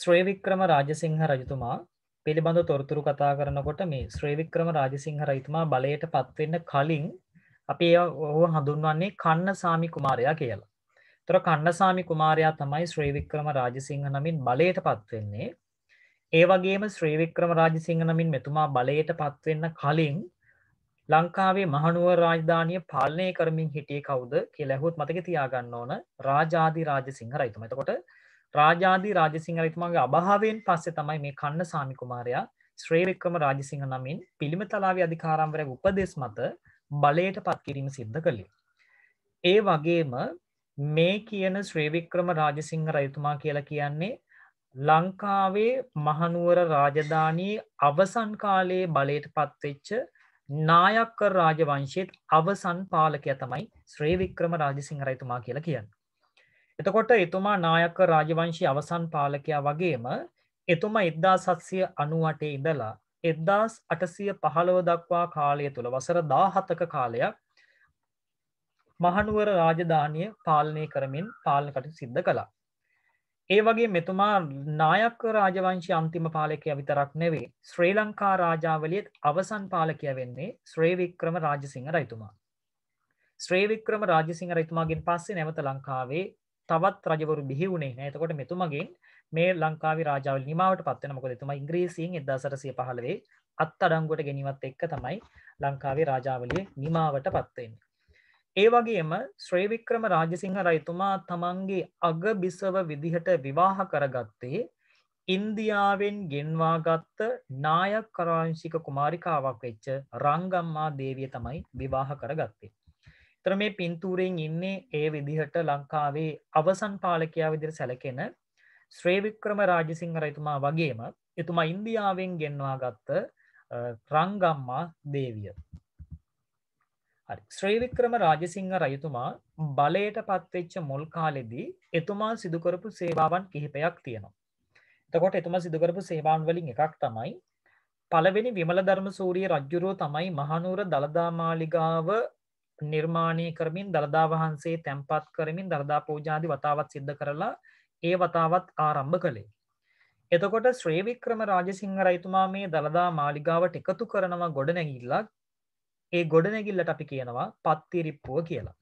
ශ්‍රේවික්‍රම රාජසිංහ රජතුමා පිළිබඳ තොරතුරු කතා කරනකොට මේ ශ්‍රේවික්‍රම රාජසිංහ රයිතුමා බලයට පත්වෙන්න කලින් අපි ඔහු හඳුන්වන්නේ කන්න සාමි කුමාරයා කියලා. තොර කන්න සාමි කුමාරයා තමයි ශ්‍රේවික්‍රම රාජසිංහ නමින් බලයට පත්වෙන්නේ. ඒ වගේම ශ්‍රීවික්‍රම රාජසිංහ නමින් මෙතුමා බලයට පත්වෙන්න කලින් ලංකාවේ මහනුව රාජධානය පාලනය කරමින් හිටිය කවුද කියලැහුත් මතක තියාගන්න ඕන රාජාධි රාජසිංහ රයිතුම එතකොට රාජාදී රාජසිංහරතුමාගේ අභාවෙන් පස්සේ තමයි මේ කන්න සාමිකුමාරයා ශ්‍රේවික්කම රාජසිංහ නමින් පිළිම තලාව අධිකාරම්වර උපදෙස් මත බලයට පත්කිරීම සිද්ධ කළේ. ඒ වගේම මේ කියන ශ්‍රේවික්‍රම රාජසිංහ රයතුමා කියලා කියන්නේ ලංකාවේ මහනුවර රාජධානී අවසන් කාලයේ බලයට පත්වෙච්ච නායක්ක රාජවංශයත් අවසන් පාලකය තමයි ශ්‍රේවික්‍රම රාජසිංහ රයිතුමා කියලා කියන්න. එතකොට එතුමා නායක රාජවංශී අවසන් පාලකයා වගේම එතුමා එද්දා සත්සිය අනුවටේ ඉඳලා එද්දාස් අටසිය පහළව දක්වා කාලය තුළ වසර දාහතක කාලයක් මහනුවර රාජධානය පාලනය කරමින් පාලනකට සිද්ධ කළා. ඒ වගේ මෙතුමා නායක රාජවංශී අන්තිම පාලකය විතරක් නෙවේ ශ්‍රී ලංකා රාජාවලියත් අවසන් පාලකය වෙන්නේ ශ්‍රේවික්‍රම රාජසිංහ රයිතුමා. ශ්‍රේවික්‍රම රාජසිංහ රයිතුමාගෙන් පස්සේ නැවත ලංකාවේ තවත් රජවරු බිහිවුණේ නෑ එතකොට මෙතුමගින් මේ ලංකාව රාජාව නිමාවට පත්වන මොකද තුම ඉංග්‍රීසින් එදසරසය පහලවේ අත් අඩංගුවට ගෙනවත් එක්ක තමයි ලංකාවේ රාජාවලිය නිමාවට පත්වන්නේ. ඒවගේම ශ්‍රේවික්‍රම රාජසිංහ රයිතුමා තමන්ගේ අග බිසව විදිහට විවාහ කරගත්තේ ඉන්දියාවෙන් ගෙන්වාගත්ත නායක් කරාංශික කුමාරිකාවක් වෙච්ච රංගම්මා දේවිය තමයි විවාහ කරගත්තේ. තර මේ පින්තූරෙන් ඉන්නේ ඒ විදිහට ලංකාවේ අවසන් පාලකයා විදිර සැලකෙන ශ්‍රේවික්‍රම රාජසිංහ රයිතුමා වගේම එතුමා ඉන්දියාවෙන් ගෙන්වා ගත්ත රංගම්මා දේවිය. ශ්‍රීවික්‍රම රාජසිංහ රයතුමා බලයට පත්වෙච්ච මුල් කාලෙදී එතුමා සිදුකරපු සේවාවන් කිහිපයක් තියෙනවා. එතකොට එතුමා සිදුකරපු සේවාන් වලින් එකක් තමයි පළවෙනි විමල ධර්ම සූරිය රජ්ජුරුව තමයි මහනුවර දළදාමාලිගාව නිර්මාණය කරමින් දළදා වහන්සේ තැන්පත් කරමින් දරදා පූජාදි වතාවත් සිද්ධ කරලා ඒ වතාවත් ආරම්භ කළේ. එතකොට ශ්‍රේවික්‍රම රාජසිංහ රයිතුමා මේ දළදා මාලිගාවට එකතු කරනවා ගොඩනැගිල්ලක් ඒ ගොඩනැගිල්ලට අපි කියනවා පත්තිරිප්පුුව කියලා.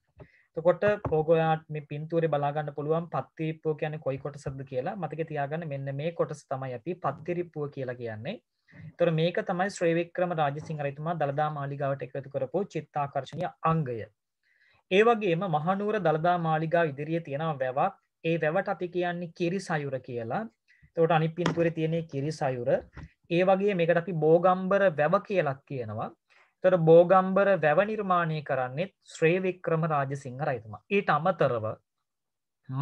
කොට පෝගොයාට මේ පින්තුරේ බලාගන්න පුළුවන් පත්තිරිප්පුව කියන කොයි කොටසද කියලා මතක තියාගන්න මෙන්න මේ කොටස තමයි අපි පත්තිරිප්පුුව කියලා කියන්නේ තොර මේක තමයි ශ්‍රේවික්‍රම රාජසිංහ රතුමා දළදා මාලිගාවට එකතු කරපු චිත්තාකර්ශණය අංගය. ඒ වගේම මහනුවර දළදා මාලිගා ඉදිරියේ තියෙනව වැවක් ඒ වැවට අපි කියන්නේ කිරි සයුර කියලා තොට අනි පින්තුර තියනේ කිරි සයුර ඒ වගේ මේකට අපි බෝගම්බර වැව කියලක් කියනවා තොට බෝගම්බර වැව නිර්මාණය කරන්නේත් ශ්‍රේවික්‍රම රාජසිංහ රයිතුමා ඊට අමතරව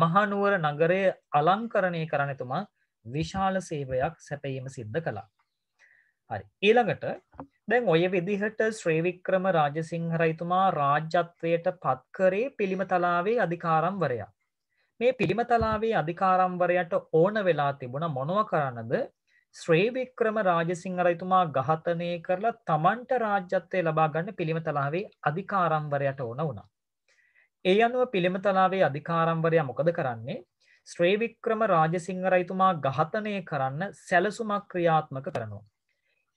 මහනුවර නගරය අලංකරණය කරනතුමා විශාල සේවයක් සැපයීම සිද්ධ කළා හරි ඊළඟට දැන් ඔය විදිහට ශ්‍රේවික්‍රම රාජසිංහ රයිතුමා රාජ්‍යත්වයට පත්කරේ පිළිම තලාවේ අධිකාරම්වරයා. මේ පිළිම තලාවේ අධිකාරම්වරයට ඕන වෙලා තිබුණ මොනව කරන්නද ශ්‍රේවික්‍රම රාජසිංහ රයිතුමා ගහතනය කරලා තමන්ට රාජ්‍යත්වය ලබා ගන්න පිළිම තලාවේ අධිකාරම්වරයට ඕන වුණා. ඒ අනුව පිළිම තලාවේ අධිකාරම්වරයා මොකද කරන්නේ ශ්‍රේවික්‍රම රාජසිංහ රයිතුමා ගහතනය කරන්න සැලසුමක් ක්‍රියාත්මක කරනවා.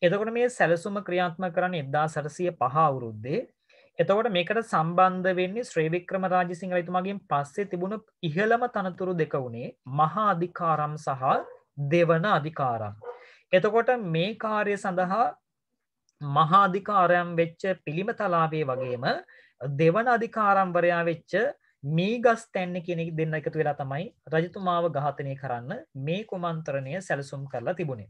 එතකොට මේ සැලසුම ක්‍රියාත්ම කරන්න එදා සරසිය පහ අවුරුද්දේ එතකොට මේකට සම්බන්ධ වෙන්නේ ශ්‍රීවික්‍රම රාජසිංහ රතුමගින් පස්සේ තිබුණු ඉහළම තනතුරු දෙක වුණේ මහා අධිකාරම් සහ දෙවන අධිකාරම්. එතකොට මේ කාර්ය සඳහා මහාධිකාරයම් වෙච්ච පිළිම තලාවේ වගේම දෙවන අධිකාරම්වරයා වෙච්ච මේ ගස් තැන්න කෙනෙක් දෙන්න එකතු වෙලා තමයි රජතුමාව ඝාතනය කරන්න මේ කුමන්තරණය සැලසුම් කරලා තිබුණේ.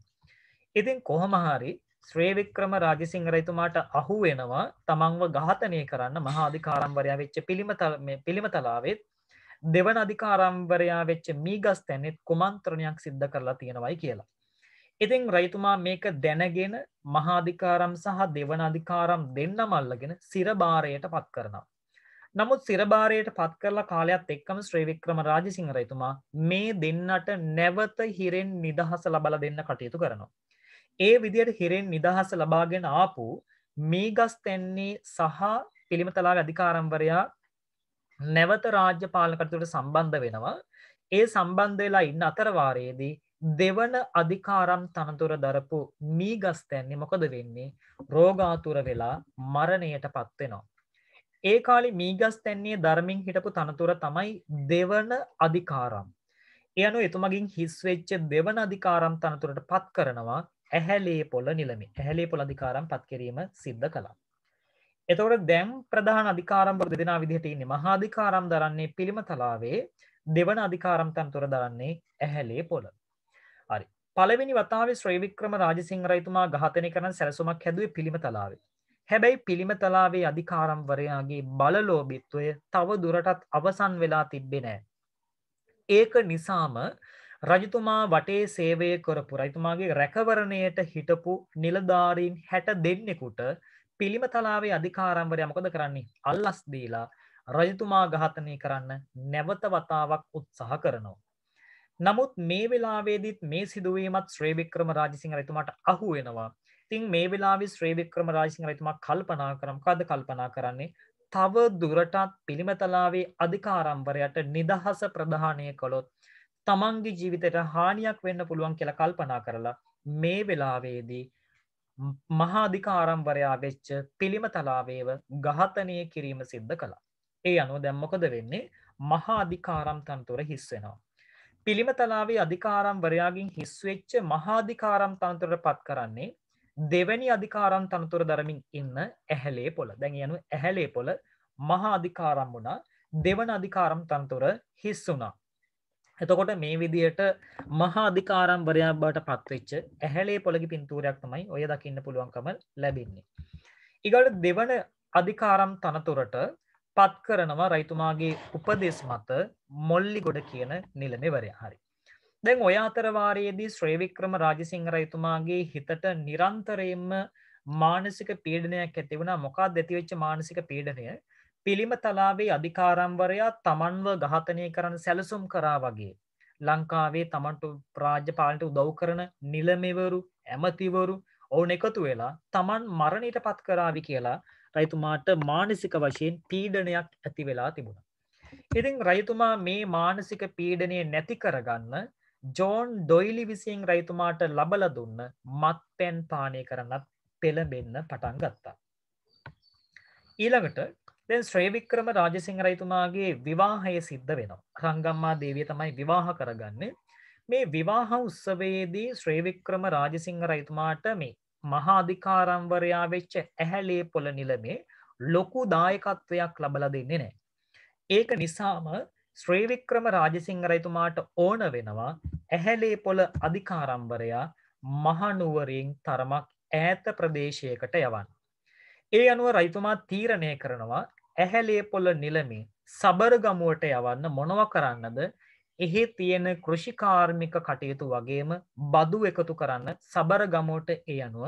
ඉතින් කොහමහරි ශ්‍රේවික්‍රම රාජසිංහ රයිතුමාට අහු වෙනවා තමන්ව ඝාතනය කරන්න මහා අධිකාරම්වරයා වෙච්ච පිළිමතලාවෙත් දෙවන අධිකාරම්වරයා වෙච්ච මීගස් තැනෙත් කුමන්ත්‍රණයක් සිද්ධ කරලා තියෙනවයි කියලා. ඉතිං රයිතුමා මේක දැනගෙන මහාධිකාරම් සහ දෙවන අධිකාරම් දෙන්න මල්ලගෙන සිරභාරයට පත් කරනවා. නමුත් සිරභාරයට පත් කරලා කාලයක් එක්කම ශ්‍රේවික්‍රම රාජසිංහ රයිතුමා මේ දෙන්නට නැවත හිරෙන් නිදහස ලබල දෙන්න කටයුතු කරනවා. ඒ විදියට හිරෙන් නිදහස ලබාගෙන ආපු මීගස් තැන්නේ සහ පිළිම තලා අධිකාරම්වරයා නැවත රාජ්‍ය පාලකරතුට සම්බන්ධ වෙනවා ඒ සම්බන්ධ වෙලා ඉන්න අතරවාරයේදී දෙවන අධිකාරම් තනතුර දරපු මීගස් තැන්නේ මොකද වෙන්නේ රෝගාතුර වෙලා මරණයට පත්වෙනවා. ඒ කාලි මීගස් තැන්නේ ධර්මින් හිටපු තනතුර තමයි දෙවන අධිකාරම්. එයනු එතුමගින් හිස්වෙච්ච දෙවන අධිකාරම් තනතුරට පත් කරනවා ඇහැලේ පොල්ල නිලමි ඇහැලේ පොළ අධිකාරම් පත් කිරීම සිද්ධ කළා. එතවට දැම් ප්‍රධාන අධිකාරම්බර දෙෙන විදිහටඉන්න මහාධිකාරම් දරන්නේ පිළිම තලාවේ දෙවන අධිකාරම්තන් තොර දරන්නේ ඇහැලේ පොළ. අරි පලවෙනි වතාව ශ්‍රවික්‍රම රාජසිංහ රයිතුමා ගාතනය කරන සැරසුමක් හැදුවේ පිළිම තලාවේ. හැබැයි පිළිම තලාවේ අධිකාරම්වරයාගේ බලලෝබිත්වය තව දුරටත් අවසන් වෙලා තිබ්බෙනෑ. ඒක නිසාම රජතුමා වටේ සේවය කරපු රයිතුමාගේ රැකවරණයට හිටපු නිලධාරීන් හැට දෙන්නෙකුට පිළිම තලාවේ අධිකාරම්වරය මොකද කරන්නේ අල්ලස් දීලා රජතුමා ඝාතනය කරන්න නැවත වතාවක් උත්සාහ කරනවා. නමුත් මේ වෙලාවේදත් මේ සිදුවීමත් ශ්‍රේවික්‍රම රාජසිංහ රතුමාට අහු වෙනවා. තින් මේ වෙලාවි ශ්‍රේවික්‍රම රාජසිංහ රතුමා කල්පනා කරම් කද කල්පනා කරන්නේ තව දුරටත් පිළිමතලාවේ අධිකාරම්වරයට නිදහස ප්‍රධානය කළොත් තමන්ගේ ජීවිතයට හානියක් වෙන්න පුළුවන් කියලා කල්පනා කරලා මේ වෙලාවේදී මහාධික ආරම්වරයා වෙච්ච පිළිම තලාවේව ගහතනය කිරීම සිද්ධ කළා. ඒ අනුව දැම්මොකද වෙන්නේ මහාධිකාරම් තන්තුර හිස්වෙනවා. පිළිම තලාවේ අධිකාරම්වරයාගින් හිස්වෙච්ච මහාධිකාරම් තන්තුර පත් කරන්නේ දෙවැනි අධිකාරම් තනතුර දරමින් ඉන්න ඇහැලේ පොළ දැන් යනු ඇහැලේ පොළ මහා අධිකාරම් වුණා දෙවන අධිකාරම් තන්තුර හිස් වුණා එතකොට මේ විදියට මහා අධිකාරම්වරයා බට පත්වෙච්ච ඇහැලේ පොළගි පින්තූරයක් තමයි ඔය දකින්න පුළුවන්කම ලැබින්නේ. ඉගට දෙවන අධිකාරම් තනතුරට පත් කරනවා රයිතුමාගේ උපදෙස් මත මොල්ලි ගොඩ කියන නිලමෙවරය හරි. දැන් ඔය අතරවාරයේදී ශ්‍රේවික්‍රම රාජසිංහ රයිතුමාගේ හිතට නිරන්තරයෙන්ම මානසික පීඩනයක් ඇතිවුණ මොකක් දැතිවෙච්ච මානසික පීඩනය පිළිම තලාවේ අධිකාරම්වරයා තමන්ව ඝාතනය කරන සැලසුම් කරා වගේ. ලංකාවේ තමන්ට ප්‍රාජ්‍යපාලට උදව් කරන නිලමෙවරු ඇමතිවරු ඔවුන එකතු වෙලා තමන් මරණයට පත් කරාවි කියලා රයිතුමාට මානසික වශයෙන් පීඩනයක් ඇති වෙලා තිබුණ. ඉතිං රයිතුමා මේ මානසික පීඩනය නැති කරගන්න ජෝන් ඩොයිලි විසින් රයිතුමාට ලබල දුන්න මත් පැන් පානය කරන්නත් පෙළඹෙන්න පටන් ගත්තා. ඊළඟට දැන් ශ්‍රේවික්‍රම රාජසිංහ රයිතුමාගේ විවාහය සිද්ධ වෙනවා රංගම්මා දේවිය තමයි විවාහ කරගන්න මේ විවාහ උත්සවයේදී ශ්‍රේවික්‍රම රාජසිංහ රයිතුමාට මේ මහාධිකාරම්වරයා වෙච්ච ඇහැලේ පොළ නිලමේ ලොකු දායකත්වයක් ලබල දෙන්නේ නෑ. ඒක නිසාම ශ්‍රේවික්‍රම රාජසිංහ රයිතුමාට ඕන වෙනවා ඇහැලේ පොළ අධිකාරම්වරයා මහනුවරින් තරමක් ඈත ප්‍රදේශයකට යවන්න. ඒ අනුව රයිතුමා තීරණය කරනවා ඇහැලේ පොල නිලමේ සබරගමුවට යවන්න මොනව කරන්නද එහි තියෙන කෘෂිකාර්මික කටයුතු වගේම බදු එකතු කරන්න සබර ගමෝට ඒ අනුව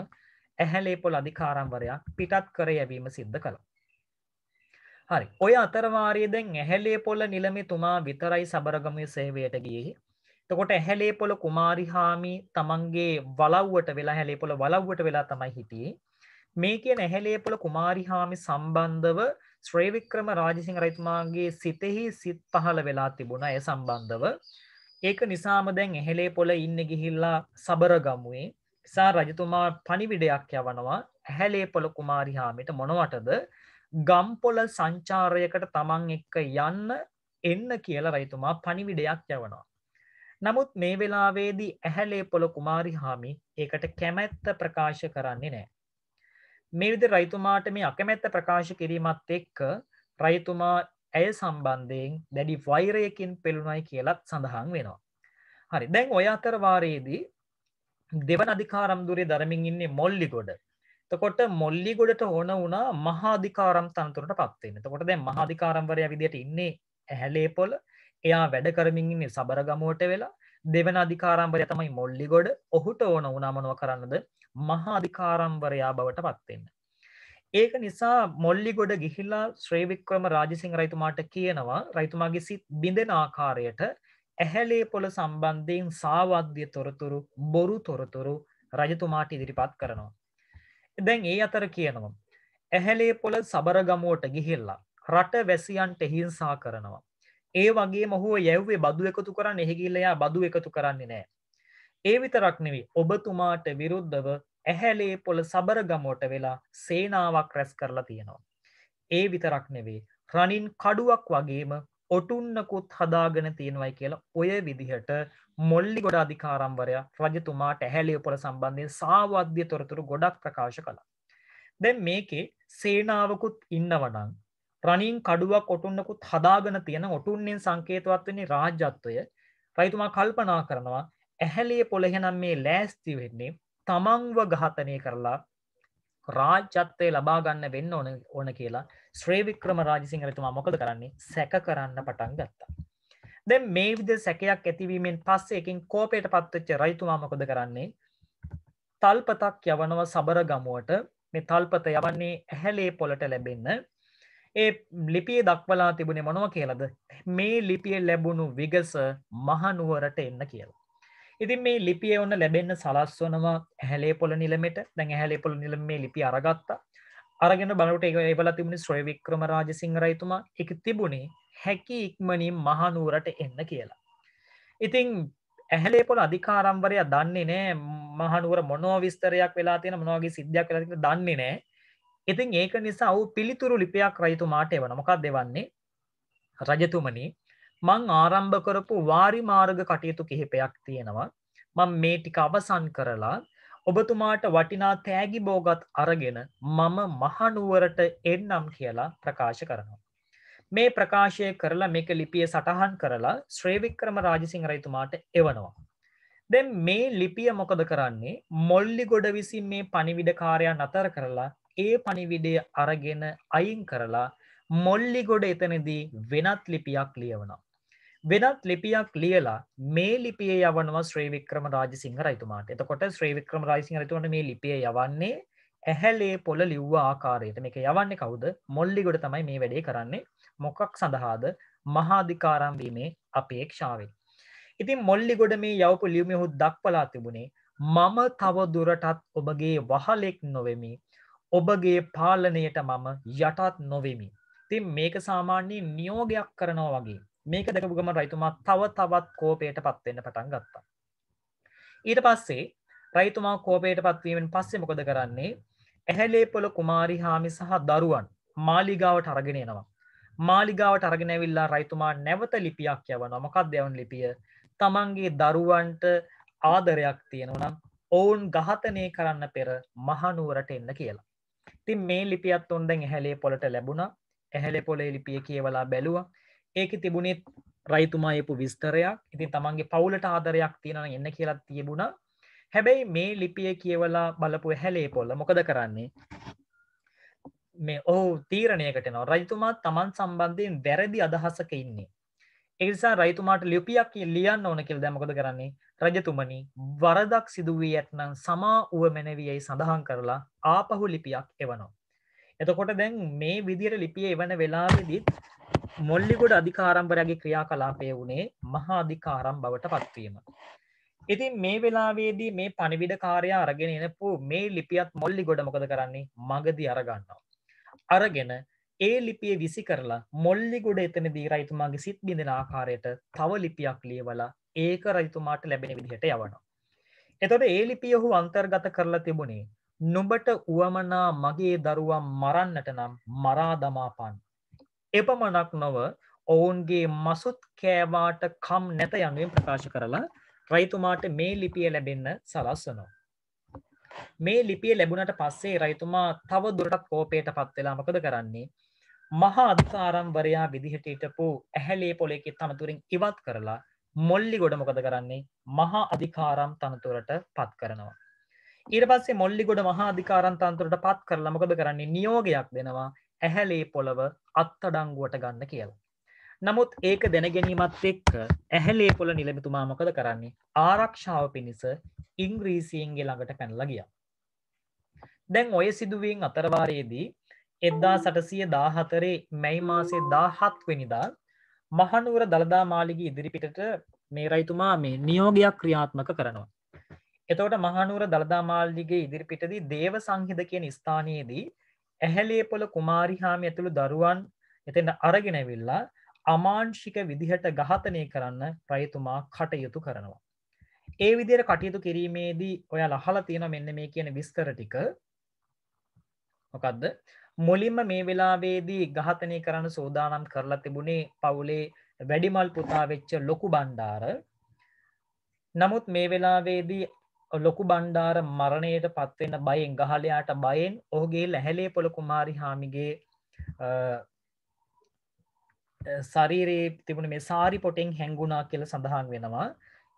ඇහැලේපොල් අධිකාරම්වරයක් පිටත් කර යැවීම සිද්ධ කළ. හරි ඔය අතරවාරයදැන් ඇහැලේපොල නිලමි තුමා විතරයි සබරගමය සේවයට ගියෙහි තකොට ඇහැලේපොල කුමාරිහාමි තමන්ගේ වලව්වට වෙලා හැලේපොල වලව්වට වෙලා තමයි හිටියේ මේ කිය ඇහැලේපොල කුමාරිහාමි සම්බන්ධව ශ්‍රීවික්‍රම රාජසිංහ රයිතුමාගේ සිතෙහි සිත් පහළ වෙලා තිබුණ ඇය සම්බන්ධව ඒක නිසාම දැන් එහලේ පොල ඉන්න ගිහිල්ලා සබරගමුවේ සා රජතුමා පනිවිඩයක් යවනවා ඇහැලේ පොල කුමාරිහාමිට මොනවටද ගම්පොල සංචාරයකට තමන් එක්ක යන්න එන්න කියලා රයිතුමා පනිවිඩයක් යවනවා. නමුත් මේ වෙලාවේදී ඇහැලේ පොල කුමාරිහාමි ඒකට කැමැත්ත ප්‍රකාශ කරන්නේ නෑ. මේ විද රයිතුමාට මේ අකමැත්ත ප්‍රකාශ කිරීමත් එක්ක රයිතුමා ඇය සම්බන්ධයෙන් දැඩි වෛරයකින් පෙළුණයි කියලත් සඳහන් වෙනවා. හරි දැන් ඔය අතරවාරයේදී දෙවන අධිකාරම්දුරේ දරමින් ඉන්නේ මොල්ලි ගොඩ තකොට මොල්ලි ගොඩට ඕන වුණා මහාධිකාරම් තන්තුරට පත්වෙන තකොට දැ මහාධිකාරම්වරය විදියට ඉන්නේ ඇහැලේපොල එයා වැඩ කරමින් ඉන්නේ සබරගමුවට වෙලා දෙවන අධිකාරම්බරය තමයි මොල්ලි ගොඩ ඔහුට ඕන උනාමනුව කරන්නද මහාධිකාරම්වරයා බවට පත්වෙන්න. ඒක නිසා මොල්ලි ගොඩ ගිහිල්ලා ශ්‍රේවික්‍රම රාජසිංහ රයිතුමාට කියනවා රයිතුමාගේ සිත් බිඳෙන ආකාරයට ඇහැලේ පොළ සම්බන්ධයෙන් සාවද්‍ය තොරතුරු බොරු තොරතුරු රජතුමාට ඉදිරිපත් කරනවා. දැන් ඒ අතර කියනවා. ඇහැලේ පොළ සබරගමුවට ගිහිල්ලා රට වැසියන්ට හිංසා කරනවා. ඒ වගේ මොහුව යැව්වේ බදු එකතු කරන්න එහගිල්ලයා බදු එකතු කරන්නේ නෑ ඒ විතරක් නෙවෙයි ඔබතුමාට විරුද්ධව ඇහැලේ පොළ සබරගමෝට වෙලා සේනාවක් රැස් කරලා තියෙනවා. ඒ විතරක් නෙවේ රනින් කඩුවක් වගේම ඔටුන්නකුත් හදාගෙන තියෙනවයි කියලා ඔය විදිහට මොල්ලි ගොඩ අධිකාරම්වරයා රජතුමාට ඇහැලිය පොළ සම්බන්ධය සාවද්‍ය තොරතුරු ගොඩක් ප්‍රකාශ කළා. දැන් මේකේ සේනාවකුත් ඉන්නවඩං රනින් කඩුවක් ඔටුන්නකුත් හදාගෙන තියෙන ඔටුන්නෙන් සංකේතවත් වෙන්නේ රාජ්‍යත්වය රයිතුමා කල්පනා කරනවා ඇහැලේ පොළහෙනම් මේ ලෑස්ති වෙන්නේ තමන්ව ඝාතනය කරලා රාජ්‍යත්වය ලබාගන්න වෙන්න ඕන ඕන කියලා ශ්‍රේවික්‍රම රාජසිංහරතුමා මොකද කරන්නේ සැක කරන්න පටන් ගත්තා. දැ මේ විද සැකයක් ඇතිවීමෙන් පස්ස එකින් කෝපයට පත්වච්ච රයිතුමාමකොද කරන්නේ තල්පතක් යවනව සබර ගමුවට මේ තල්පත යවන්නේ ඇහැලේ පොලට ලැබෙන්න ඒ ලිපිය දක්වලා තිබුණේ මොනව කියලද මේ ලිපිය ලැබුණු විගස මහනුවරට එන්න කියලා. ඉතින් මේ ලිපිය ඔන්න ලැබෙන්න්න සලස්වනවා හැලේ පොල නිලමට දැන් හැලේ පොල නිලම මේ ලිපි අරගත්තා අරගෙන බලට එක එවල තිබුණ ශ්‍රවික්‍රම රාජසිංහ රයිතුමා එක තිබුණේ හැකි ඉක්මනින් මහනුවරට එන්න කියලා. ඉතිං ඇහලේ පොල අධිකාරම්වරය දන්නේ නෑ මහනුවර මොනෝ විස්තරයක් වෙලා තියෙන මොනවාගේ සිද්ධයක් කලතික දන්නේ නෑ ඉතින් ඒක නිසා ඔවු පිළිතුරු ලිපයක් රයිතුමාට එවන මොකක් දෙවන්නේ රජතුමනි මං ආරම්භ කරපු වාරි මාර්ග කටයුතු කිහිපයක් තියෙනවා මං මේ ටික අවසන් කරලා ඔබතුමාට වටිනා තෑගි බෝගත් අරගෙන මම මහනුවරට එන්නම් කියලා ප්‍රකාශ කරනවා. මේ ප්‍රකාශය කරලා මේක ලිපිය සටහන් කරලා ශ්‍රේවික්‍රම රාජසිංහරයිතුමාට එවනවා. දැන් මේ ලිපිය මොකද කරන්නේ මොල්ලි ගොඩ විසින් මේ පනිවිඩකාරයන් අතර කරලා ඒ පනිවිඩය අරගෙන අයින් කරලා මොල්ලි ගොඩ එතනදී වෙනත් ලිපියක් ලියවනවා. වෙනත් ලිපියක් ලියලා මේ ලිපිය යවනවා ශ්‍රීවික්‍රම රාජසිංහ රයිතුමාට එතකොට ශ්‍රීවික්‍රම රාජසිංහ රතුවන්ට මේ ලිපිය යවන්නේ ඇහැලේ පොල ලිව්ව ආකාරයට මේක යවන්නේ කවුද මොල්ලිගොඩ තමයි මේ වැඩේ කරන්නේ මොකක් සඳහාද මහාධිකාරම්වීමේ අපේක්ෂාවෙන්. ඉතින් මොල්ලිගොඩ මේ යවපු ලියුම හුත් දක්වලා තිබුණේ මම තව දුරටත් ඔබගේ වහලෙක් නොවෙමි ඔබගේ පාලනයට මම යටත් නොවෙමි. තින් මේක සාමාන්‍යයෙන් නියෝගයක් කරනවා වගේ මේක දැකපු ගම රයිතුමා තව තවත් කෝපයට පත්වෙන්න පටන් ගත්තා. ඊට පස්සේ රයිතුමා කෝපයට පත්වීමෙන් පස්සේ මොකද කරන්නේ ඇහැලේපොල කුමාරි හාමි සහ දරුවන් මාලිගාවට අරගෙනනවා. මාලිගාවට අරගෙනැවිල්ලා රයිතුමා නැවත ලිපියක් යවන මොකක් දෙවන් ලිපිය තමන්ගේ දරුවන්ට ආදරයක් තියෙනවනම් ඔවුන් ගහතනය කරන්න පෙර මහනුවරට එන්න කියලා. තින් මේ ලිපියත් ඔොන්දැන් ඇහැලේ පොලට ලැබුණ ඇහැලෙ පොලේ ලිපිය කියවලා බැලුව ඒක තිබුණෙත් රයිතුමා යපු විස්තරයක් ඉතින් තමන්ගේ පවුලට ආදරයක් තියෙනන එන්න කියලත් තිබුණ හැබැයි මේ ලිපිය කියවලා බලපු හැලේ පොල්ල මොකද කරන්නේ මේ ඔහු තීරණයකට නො රජතුමා තමන් සම්බන්ධයෙන් වැරදි අදහසක ඉන්නේ එනිසා රයිතුමාට ලිපියක් ලියන්න ඕන කෙල් දැමකොද කරන්නේ රජතුමනි වරදක් සිදුවී ඇත්නම් සමා වුව මැනවියයි සඳහන් කරලා ආපහු ලිපියක් එවනවා. එතකොට දැන් මේ විදියට ලිපිය එවන වෙලාවෙදිත් මොල්ලිගොඩ අධිකාරම්බරගේ ක්‍රියා කලාපය වුණේ මහා අධිකාරම් බවට පත්වීම. ඉතින් මේ වෙලාවේදී මේ පනිවිඩ කාරයා අරගෙන එනපු මේ ලිපියත් මොල්ලි ගොඩ මොකද කරන්නේ මගදි අරගන්නවා. අරගෙන ඒ ලිපිය විසි කරලා මොල්ලිගොඩ එතන දී රයිතුමාගේ සිත් බිඳෙන ආකාරයට තව ලිපියක් ලියවලා ඒක රයිතුමාට ලැබෙන විදිහට යවනවා. එතොට ඒ ලිපියහු අන්තර්ගත කරලා තිබුණේ නොබට වුවමනා මගේ දරුවන් මරන්නට නම් මරාදමාපන්. එපමණක් නොව ඔවුන්ගේ මසුත් කෑවාට කම් නැත යනුවෙන් ප්‍රකාශ කරලා රයිතුමාට මේ ලිපිය ලැබෙන්න සලස්සනවා. මේ ලිපිය ලැබුණට පස්සේ රයිතුමා තව දුරටත් කෝපයට පත්වෙලා මකද කරන්නේ. මහා අධකාරම්වරයා විදිහටටපු ඇහැලේ පොලෙකි තනතුරින් ඉවත් කරලා මොල්ලි ගොඩ මොකද කරන්නේ මහා අධිකාරම් තනතුරට පත් කරනවා. ඊට පස්සේ මොල්ලිගොඩ මහාධිකාරන්තන්තුරට පත් කරලා මොකද කරන්නේ නියෝගයක් දෙනවා ඇහැලේ පොළව අත්තඩංගුවට ගන්න කියලා. නමුත් ඒක දැනගැනීමත් එක්ක ඇහැලේ පොළ නිලමිතුමා මොකද කරන්නේ ආරක්ෂාව පිණිස ඉංග්‍රීසියන්ගේ ළඟට පැනලා ගිය. දැන් ඔය සිදුවෙන් අතරවාරයේදී එද්දා සටසිය දාහතරේ මැයි මාසේ දාහත් වෙනිදා මහනුවර දළදා මාලිගී ඉදිරිපිටට මේ රයිතුමා මේ නියෝගයක් ක්‍රියාත්මක කරනවා. එතවට මහනුවර දළදා මාල්ලිගේ ඉදිරිපිටදී දේව සංහිද කියන ස්ථානයේදී ඇහැලේපොල කුමාරිහාමි ඇතුළු දරුවන් එතෙන්ට අරගෙනැවිල්ලා අමාංශික විදිහට ගහතනය කරන්න ප්‍රයතුමා කටයුතු කරනවා. ඒ විදිර කටයුතු කිරීමේදී ඔය ලහල තියෙන මෙන්න මේ කියන විස්තර ටික මොකක්ද මුලින්ම මේ වෙලාවේදී ගහතනය කරන්න සෝදානම් කරලා තිබුණේ පවුලේ වැඩිමල් පුතා වෙච්ච ලොකු බණ්ඩාර නමුත් මේ වෙලාවේදී ලොකු බණ්ඩාර මරණයට පත්වෙන්න බයෙන් ගහලයාට බයෙන් ඔහුගේ ලැහැලේ පොළ කුමාරි හාමිගේ සරීරයේ තිබුණ මේ සාරි පොටෙන් හැංගුණා කියල සඳහන් වෙනවා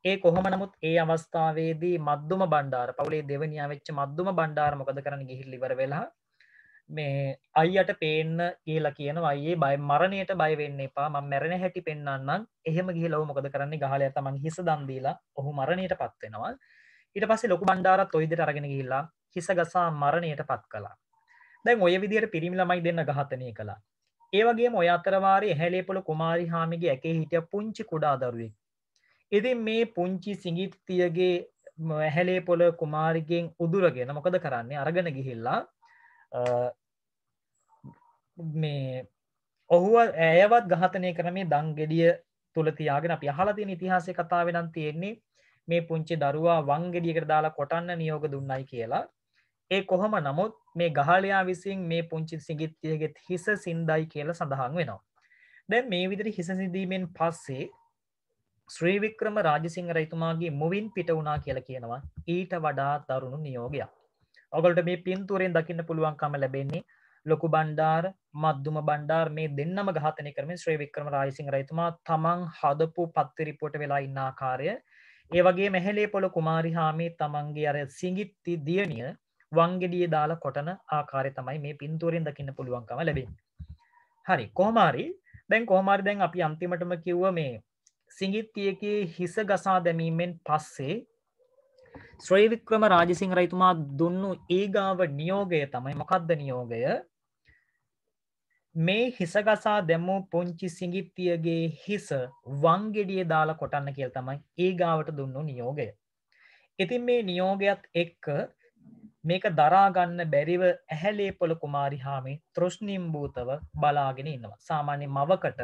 ඒ කොහොම නමුත් ඒ අවස්ථාවේදී මධ්‍යම බණ්ඩාර පවුලේ දෙවනියා වෙච්ච මධ්‍යම බණ්ඩාර මොකද කරන ගිහිල්ලිවර වෙලා මේ අයියට පේන්න කියලා කියන වයේ බයි මරණයට බයවෙන්න එපා ම මැරණ හැටි පෙන්න්නන් එහෙම ගිහිලව මොකද කරන්නේ ගහලය තමන් හිස දන්දීලා ඔහු මරණයට පත්වෙනවා ඊට පස්සේ ලොකු බණ්ඩාරත් ඔයිදට අරගෙන ගිල්ලා හිස ගසා මරණයට පත් කලා දැන් ඔය විදියට පිරිමිලමයි දෙන්න ගහතනය කලා ඒවගේ ඔයාතරවාරය හැලේපොළ කුමාරි හාමිගේ ඇකේ හිටිය පුංචි කුඩා දරුවෙක් එති මේ පුංචි සිංගිත්තියගේ හැලේ පොල කුමාරිගෙන් උදුරගෙන මොකද කරන්නේ අරගෙන ගිහිල්ලා මේ ඔහුව ඇයවත් ගහතනය කරන මේ දංගෙඩිය තුළතියාගෙන අපි හලතින ඉතිහාස කතාවෙනන් තියෙන්නේ මේ පුංචි දරුවා වංගෙඩියකට දාලා කොටන්න නියෝග දුන්නයි කියලා ඒ කොහොම නමුත් මේ ගහලයා විසින් මේ පුංචි සිගිත්තියගෙත් හිස සින්දයි කියල සඳහන් වෙනවා. දැන් මේ විදිරි හිස සිදීමෙන් පස්සේ ශ්‍රීවික්‍රම රාජසිංහ රයිතුමාගේ මුවින් පිට වුණා කියල කියනවා ඊට වඩා තරුණු නියෝගයක්. ඔගොලට මේ පින්තුරෙන් දකින්න පුළුවන්කම ලැබෙන්නේ ලොකු බණ්ඩාර් මධ්දුම බණ්ඩාර් මේ දෙන්නම ගාතනය කරම ශ්‍රීවික්‍රම රාජසිංහ රයිතුමා තමන් හදපු පත්තිරිපොට වෙලා ඉන්නාකාරය ඒ වගේ මෙහෙලේ පොළ කුමාරි හාමි තමන්ගේ අර සිංගිත්ති දියනිය වංගෙඩිය දාලා කොටන ආකාරය තමයි මේ පින්තුරින් දකින්න පුළුවන්කම ලැබෙන් හරි කොහමාරි දැන් කොහමාරි දැන් අපි අන්තිමටම කිව්ව මේ සිංගිත්තියක හිස ගසා දැමීමෙන් පස්සේ ශ්‍රේවික්‍රම රාජසිංහ රයිතුමා දුන්නු ඒගාව නියෝගය තමයි මොකක්ද නියෝගය මේ හිසගසා දැමූ පුංචි සිංගිත්තියගේ හිස වංගෙඩිය දාලා කොටන්න කියල් තමයි ඒ ගාවට දුන්නු නියෝගය. ඉතින් මේ නියෝගයක්ත් එක්ක මේක දරාගන්න බැරිව ඇහැලේපොල කුමාරි හාමි තෘෂ්නිම්භූතව බලාගෙන ඉන්නවා. සාමාන්‍ය මවකට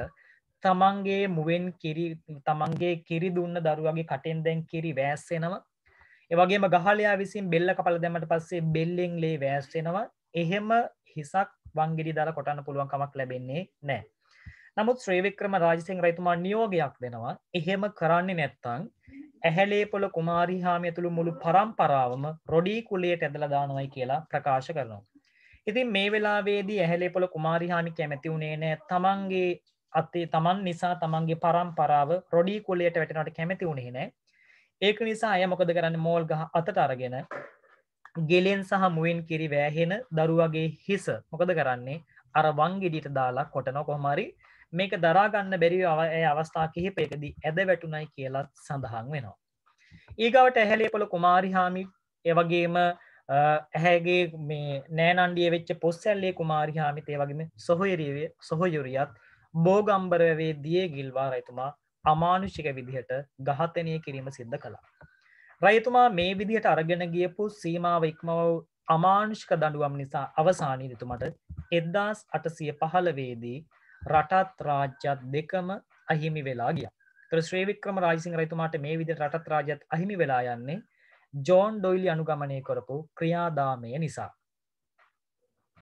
තමන්ගේ මුවෙන් කිරි තමන්ගේ කිරි දුන්න දරුවගේ කටෙන් දැන් කිරි වෑස්සෙනවා. ඒවගේම ගහලයා විසින් බෙල්ල කපල දැමට පස්සේ බෙල්ලෙන් ලේ වෑස්සෙනවා. එහෙම හිසක් වංගෙඩි දාලා කොටන්න පුළුවන් කමක් ලැබෙන්නේ නෑ. නමුත් ශ්‍රීවික්‍රම රාජසිංහ රයිතුමා නියෝගයක් දෙනවා එහෙම කරන්නේ නැත්තං ඇහැලේපොල කුමාරිහාමිය තුළු මුළු පරම්පරාවම රොඩී කුලයට ඇදලා දානවයි කියලා ප්‍රකාශ කරනවා. ඉතින් මේ වෙලාවේදී ඇහැලේපොල කුමාරිහාමි කැමැති වුණේ නෑ තමන්ගේ අත්තේ තමන් නිසා තමන්ගේ පරම්පරාව රොඩී කුලයට වැටෙනට කැමැති වුණේ නෑ ඒක නිසා අය මොකද කරන්න මෝල් ගහ අතට අරගෙන ගෙලෙන් සහ මුවෙන් කිරි වෑහෙන දරුවගේ හිස මොකද කරන්නේ අර වංගෙඩිට දාලා කොටන කොහමරි මේක දරාගන්න බැරි ඇය අවස්ථා කිහිපේකදී ඇද වැටුනයි කියලත් සඳහන් වෙනවා. ඒගවට ඇහැලේපොළ කුමාරිහාමි එවගේම ඇහැගේ මේ නෑනන්ඩිය වෙච්ච පොස්සැල්ලේ කුමාරිහාමිතය වගේම සොහොයරවේ සොහොයුරියත් බෝගම්බරවේ දිය ගිල්වා රැතුමා අමානුෂික විදිහට ගහතනය කිරීම සිද්ධ කළා. රයතුමා මේ විදිහට අරගෙන ගියපු සීමාව ඉක්මව අමාංශික දඩුවම් නිසා අවසානීදතුමට එද්දාස් අටසිය පහළවේදී රටත් රාජ්‍යත් දෙකම අහිමි වෙලා ගිය ත්‍රශ්‍රේවික්‍රම රයිසිං රයිතුමාට මේ විදි රටත් රාජත් අහිමි වෙලා යන්නේ ජෝන් ඩොයිල් අනුගමනය කරපු ක්‍රියාදාමය නිසා